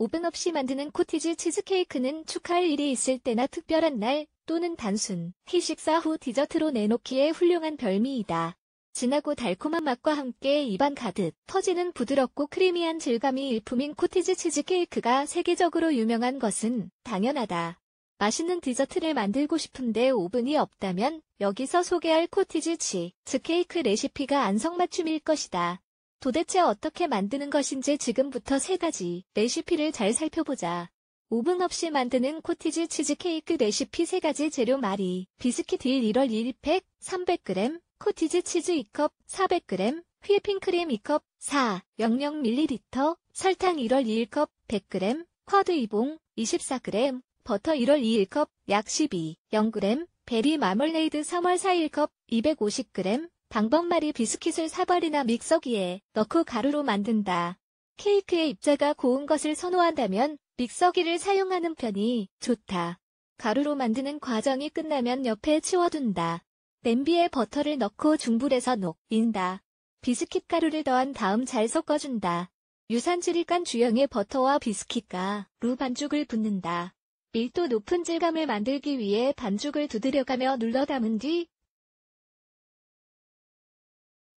오븐 없이 만드는 코티지 치즈케이크는 축하할 일이 있을 때나 특별한 날 또는 단순 희식사 후 디저트로 내놓기에 훌륭한 별미이다. 진하고 달콤한 맛과 함께 입안 가득 퍼지는 부드럽고 크리미한 질감이 일품인 코티지 치즈케이크가 세계적으로 유명한 것은 당연하다. 맛있는 디저트를 만들고 싶은데 오븐이 없다면 여기서 소개할 코티지 치즈케이크 레시피가 안성맞춤일 것이다. 도대체 어떻게 만드는 것인지 지금부터 세 가지 레시피를 잘 살펴보자. 오븐 없이 만드는 코티지 치즈케이크 레시피 세 가지 재료 말이 비스킷 1 1월 1일 팩, 300g, 코티지 치즈 2컵, 400g, 휘핑크림 2컵, 4, 00ml, 설탕 1월 2컵, 일 100g, 쿼드 2봉, 24g, 버터 1월 2컵, 일약 12, 0g, 베리 마멀레이드 3월 4일컵, 250g, 방법말이 비스킷을 사발이나 믹서기에 넣고 가루로 만든다. 케이크의 입자가 고운 것을 선호한다면 믹서기를 사용하는 편이 좋다. 가루로 만드는 과정이 끝나면 옆에 치워둔다. 냄비에 버터를 넣고 중불에서 녹인다. 비스킷 가루를 더한 다음 잘 섞어준다. 유산질이 깐 주형의 버터와 비스킷과 루 반죽을 붓는다. 밀도 높은 질감을 만들기 위해 반죽을 두드려가며 눌러 담은 뒤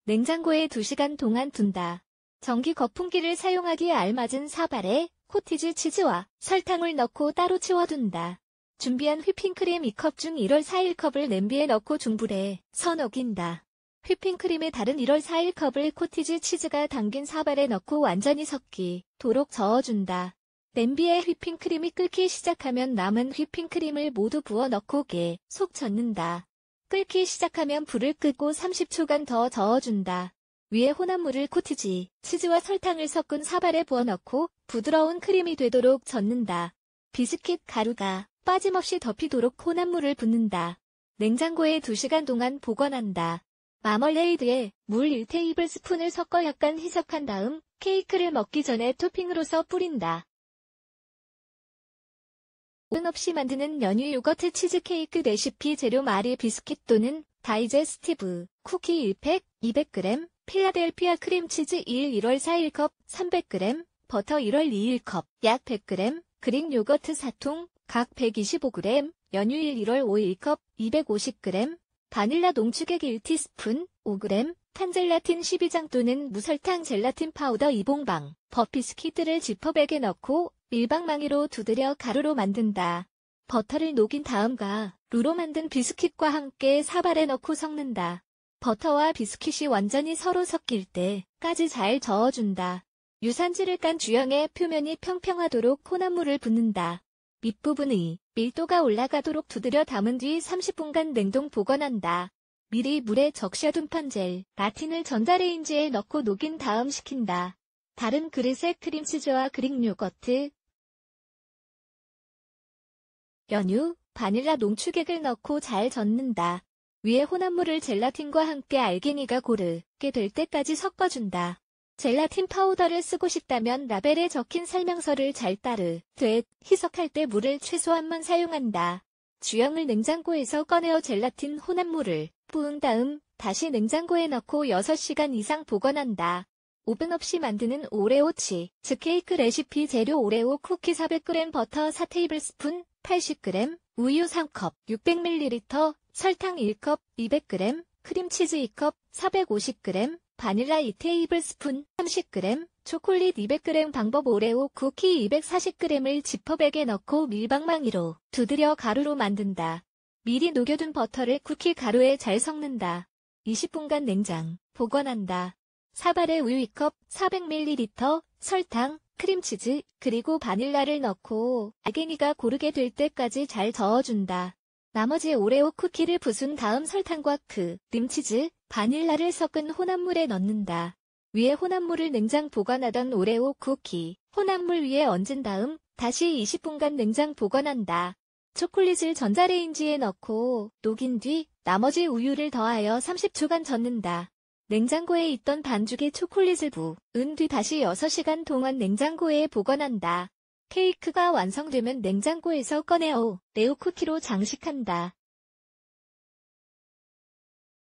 냉장고에 2시간 동안 둔다. 전기 거품기를 사용하기에 알맞은 사발에 코티즈 치즈와 설탕을 넣고 따로 치워둔다. 준비한 휘핑크림 2컵 중 1월 4일 컵을 냄비에 넣고 중불에 서녹인다. 휘핑크림의 다른 1월 4일 컵을 코티즈 치즈가 담긴 사발에 넣고 완전히 섞이도록 저어준다. 냄비에 휘핑크림이 끓기 시작하면 남은 휘핑크림을 모두 부어 넣고 계속 젓는다. 끓기 시작하면 불을 끄고 30초간 더 저어준다. 위에 혼합물을 코트지, 치즈와 설탕을 섞은 사발에 부어 넣고 부드러운 크림이 되도록 젓는다. 비스킷 가루가 빠짐없이 덮이도록 혼합물을 붓는다. 냉장고에 2시간 동안 보관한다. 마멀레이드에 물 1테이블스푼을 섞어 약간 희석한 다음 케이크를 먹기 전에 토핑으로서 뿌린다. 은 없이 만드는 연유 요거트 치즈케이크 레시피 재료 마리 비스킷 또는 다이제스티브, 쿠키 1팩 200g, 필라델피아 크림치즈 1 1월 4일 컵 300g, 버터 1월 2일 컵 약 100g, 그릭 요거트 4통 각 125g, 연유일 1월 5일 컵 250g, 바닐라 농축액 1티스푼 5g, 탄젤라틴 12장 또는 무설탕 젤라틴 파우더 2봉방, 버피스키트를 지퍼백에 넣고 밀방망이로 두드려 가루로 만든다. 버터를 녹인 다음과 루로 만든 비스킷과 함께 사발에 넣고 섞는다. 버터와 비스킷이 완전히 서로 섞일 때까지 잘 저어준다. 유산지를 깐 주형의 표면이 평평하도록 콩나물을 붓는다. 밑부분의 밀도가 올라가도록 두드려 담은 뒤 30분간 냉동 보관한다. 미리 물에 적셔둔 판젤 나틴을 전자레인지에 넣고 녹인 다음 식힌다. 다른 그릇에 크림치즈와 그릭 요거트, 연유, 바닐라 농축액을 넣고 잘 젓는다. 위에 혼합물을 젤라틴과 함께 알갱이가 고르게 될 때까지 섞어준다. 젤라틴 파우더를 쓰고 싶다면 라벨에 적힌 설명서를 잘 따르. 되, 희석할 때 물을 최소한만 사용한다. 주형을 냉장고에서 꺼내어 젤라틴 혼합물을 부은 다음 다시 냉장고에 넣고 6시간 이상 보관한다. 오븐 없이 만드는 오레오 치즈 케이크 레시피 재료 오레오 쿠키 400g 버터 4테이블스푼 80g 우유 3컵 600ml 설탕 1컵 200g 크림치즈 2컵 450g 바닐라 2테이블스푼 30g 초콜릿 200g 방법 오레오 쿠키 240g을 지퍼백에 넣고 밀방망이로 두드려 가루로 만든다. 미리 녹여둔 버터를 쿠키 가루에 잘 섞는다. 20분간 냉장, 보관한다. 사발에 우유 2컵, 400ml, 설탕, 크림치즈, 그리고 바닐라를 넣고 알갱이가 고르게 될 때까지 잘 저어준다. 나머지 오레오 쿠키를 부순 다음 설탕과 크, 그, 림치즈, 바닐라를 섞은 혼합물에 넣는다. 위에 혼합물을 냉장 보관하던 오레오 쿠키. 혼합물 위에 얹은 다음 다시 20분간 냉장 보관한다. 초콜릿을 전자레인지에 넣고 녹인 뒤 나머지 우유를 더하여 30초간 젓는다. 냉장고에 있던 반죽에 초콜릿을 부은 뒤 다시 6시간 동안 냉장고에 보관한다. 케이크가 완성되면 냉장고에서 꺼내오 레오 쿠키로 장식한다.